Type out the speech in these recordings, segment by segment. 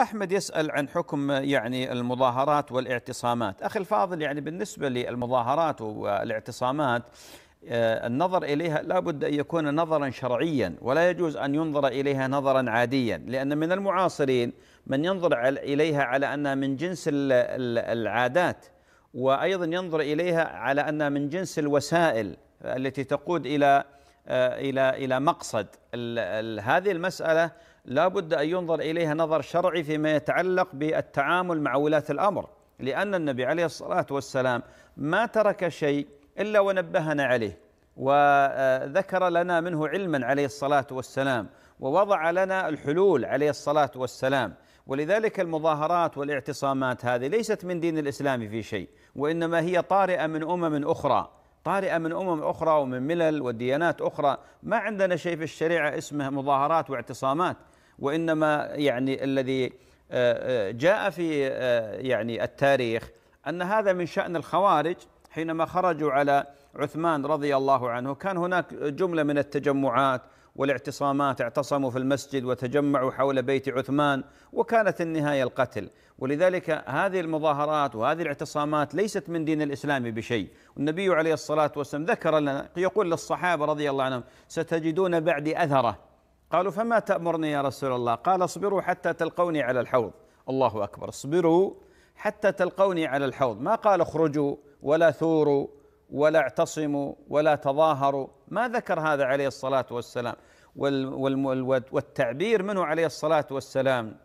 أحمد يسأل عن حكم يعني المظاهرات والاعتصامات أخي الفاضل يعني بالنسبة للمظاهرات والاعتصامات آه، النظر إليها لابد أن يكون نظرا شرعيا ولا يجوز أن ينظر إليها نظرا عاديا لأن من المعاصرين من ينظر إليها على أنها من جنس العادات وأيضا ينظر إليها على أنها من جنس الوسائل التي تقود إلى آه، إلى إلى مقصد هذه المسألة لا بد أن ينظر إليها نظر شرعي فيما يتعلق بالتعامل مع ولاة الأمر لأن النبي عليه الصلاة والسلام ما ترك شيء إلا ونبهنا عليه وذكر لنا منه علما عليه الصلاة والسلام ووضع لنا الحلول عليه الصلاة والسلام ولذلك المظاهرات والاعتصامات هذه ليست من دين الإسلام في شيء وإنما هي طارئة من أمم أخرى طارئة من أمم أخرى ومن ملل وديانات أخرى ما عندنا شيء في الشريعة اسمه مظاهرات واعتصامات وإنما يعني الذي آه، آه، جاء في آه، يعني التاريخ أن هذا من شأن الخوارج حينما خرجوا على عثمان رضي الله عنه كان هناك جملة من التجمعات والاعتصامات اعتصموا في المسجد وتجمعوا حول بيت عثمان وكانت النهاية القتل ولذلك هذه المظاهرات وهذه الاعتصامات ليست من دين الإسلام بشيء والنبي عليه الصلاة والسلام ذكر لنا يقول للصحابة رضي الله عنهم ستجدون بعدي أثرة قالوا فما تأمرني يا رسول الله قال اصبروا حتى تلقوني على الحوض الله أكبر اصبروا حتى تلقوني على الحوض ما قال اخرجوا ولا ثوروا ولا اعتصموا ولا تظاهروا ما ذكر هذا عليه الصلاة والسلام والتعبير منه عليه الصلاة والسلام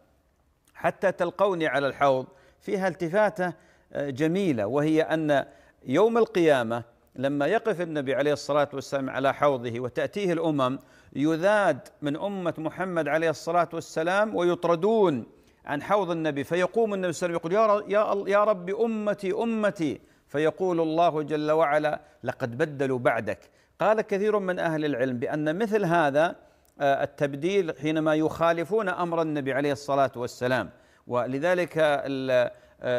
حتى تلقوني على الحوض فيها التفاتة آه، جميلة وهي أن يوم القيامة لما يقف النبي عليه الصلاة والسلام على حوضه وتأتيه الأمم يذاد من أمة محمد عليه الصلاة والسلام ويطردون عن حوض النبي فيقوم النبي صلى الله عليه وسلم يقول يا رب أمتي أمتي فيقول الله جل وعلا لقد بدلوا بعدك قال كثير من اهل العلم بان مثل هذا آه، التبديل حينما يخالفون امر النبي عليه الصلاه والسلام ولذلك آه،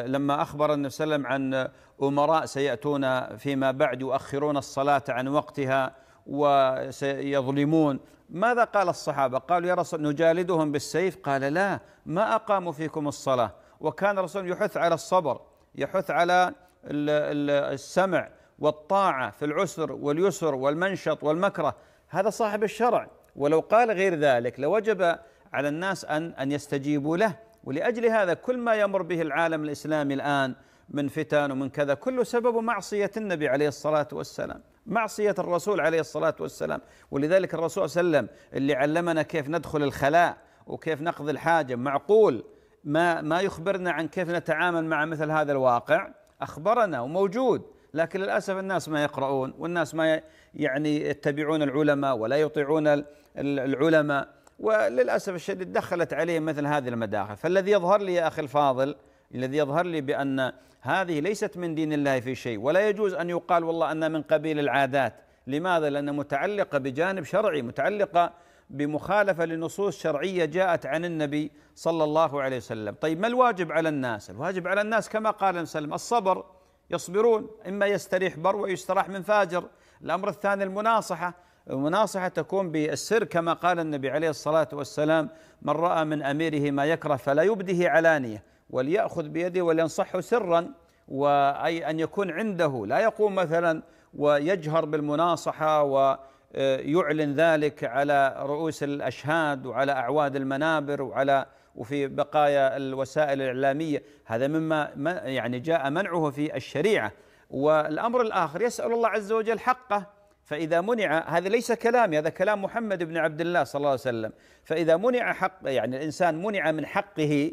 لما اخبر النبي صلى الله عليه وسلم عن امراء سياتون فيما بعد يؤخرون الصلاه عن وقتها وسيظلمون ماذا قال الصحابه؟ قالوا يا رسول نجالدهم بالسيف قال لا ما اقاموا فيكم الصلاه وكان الرسول يحث على الصبر يحث على السمع والطاعه في العسر واليسر والمنشط والمكره هذا صاحب الشرع ولو قال غير ذلك لوجب على الناس ان ان يستجيبوا له ولاجل هذا كل ما يمر به العالم الاسلامي الان من فتن ومن كذا كله سبب معصيه النبي عليه الصلاه والسلام معصيه الرسول عليه الصلاه والسلام ولذلك الرسول صلى الله عليه وسلم اللي علمنا كيف ندخل الخلاء وكيف نقضي الحاجه معقول ما ما يخبرنا عن كيف نتعامل مع مثل هذا الواقع أخبرنا وموجود لكن للأسف الناس ما يقرؤون والناس ما يعني يتبعون العلماء ولا يطيعون العلماء وللأسف الشديد دخلت عليه مثل هذه المداخل فالذي يظهر لي يا أخي الفاضل الذي يظهر لي بأن هذه ليست من دين الله في شيء ولا يجوز أن يقال والله أن من قبيل العادات لماذا؟ لأنها متعلقة بجانب شرعي متعلقة بمخالفه لنصوص شرعيه جاءت عن النبي صلى الله عليه وسلم، طيب ما الواجب على الناس؟ الواجب على الناس كما قال وسلم الصبر يصبرون اما يستريح بر ويستراح من فاجر، الامر الثاني المناصحه، المناصحه تكون بالسر كما قال النبي عليه الصلاه والسلام من راى من اميره ما يكره فلا يبده علانيه وليأخذ بيده ولينصحه سرا وأي أن يكون عنده لا يقوم مثلا ويجهر بالمناصحة و آه، يعلن ذلك على رؤوس الاشهاد وعلى اعواد المنابر وعلى وفي بقايا الوسائل الاعلاميه هذا مما يعني جاء منعه في الشريعه والامر الاخر يسال الله عز وجل حقه فاذا منع هذا ليس كلامي هذا كلام محمد بن عبد الله صلى الله عليه وسلم فاذا منع حق يعني الانسان منع من حقه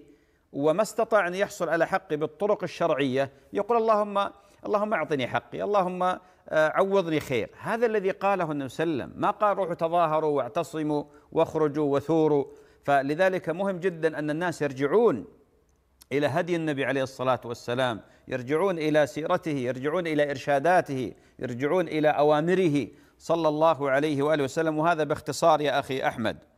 وما استطاع ان يحصل على حقه بالطرق الشرعيه يقول اللهم اللهم اعطني حقي اللهم آه، عوضني خير هذا الذي قاله النبي صلى الله عليه وسلم ما قال روحوا تظاهروا واعتصموا واخرجوا وثوروا فلذلك مهم جدا أن الناس يرجعون إلى هدي النبي عليه الصلاة والسلام يرجعون إلى سيرته يرجعون إلى إرشاداته يرجعون إلى أوامره صلى الله عليه وآله وسلم وهذا باختصار يا أخي أحمد